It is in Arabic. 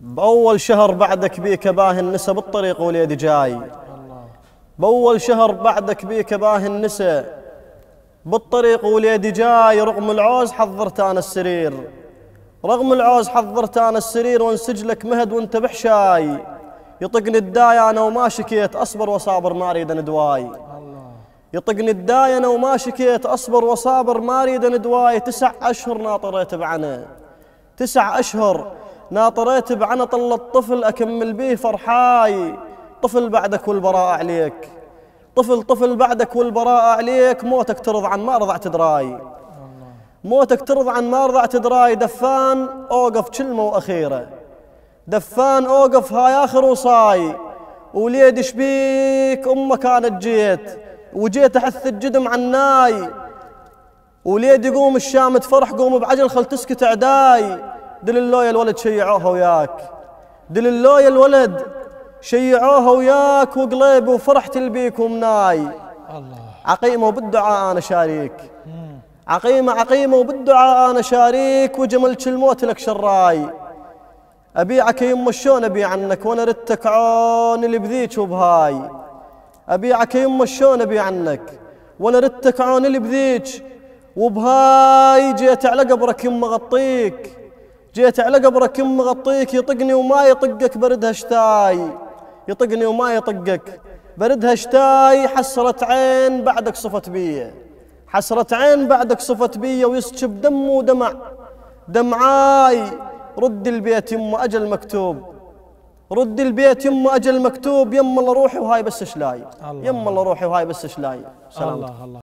بأول شهر بعدك بيك باهي النسا بالطريق وليدي جاي بأول شهر بعدك بيك باهي النسا بالطريق وليدي جاي رغم العوز حضرت أنا السرير رغم العوز حضرت أنا السرير وانسجلك مهد وانت بحشاي يطقني الداي أنا وما شكيت أصبر وصابر ما أريد ندواي يطقني الداي أنا وما شكيت أصبر وصابر ما أريد ندواي تسع أشهر ناطريت بعنا تسع أشهر ناطريت بعنطل الطفل أكمل به فرحاي طفل بعدك والبراءة عليك طفل طفل بعدك والبراءة عليك موتك ترضى عن ما رضعت دراي موتك ترضى عن ما رضعت دراي دفان أوقف كلمة وأخيرة دفان أوقف هاي آخر وصاي وليد شبيك أمه كانت جيت وجيت أحث الجدم عناي وليد يقوم الشام تفرح قوم بعجل خل تسكت أعداي دل الله يا الولد شيعوها وياك دل الله يا الولد شيعوها وياك وقليب وفرحت البيك ومناي الله عقيمه وبالدعاء انا شاريك عقيمه عقيمه وبالدعاء انا شاريك وجمل الموت لك شراي ابيعك يمه شلون ابيع عنك وانا ردتك عون اللي بذيك وبهاي ابيعك يمه شلون ابيع عنك وانا ردتك عون اللي بذيك وبهاي جيت على قبرك يمه غطيك جيت على قبرك يم مغطيك يطقني وما يطقك بردها شتاي يطقني وما يطقك بردها شتاي حسرة عين بعدك صفت بيا حسرة عين بعدك صفت بيا ويسكب دم ودمع دمعاي رد البيت يما أجل مكتوب رد البيت يما أجل مكتوب يما الله روحي وهاي بس شلاي يما الله روحي وهاي بس شلاي سلام الله الله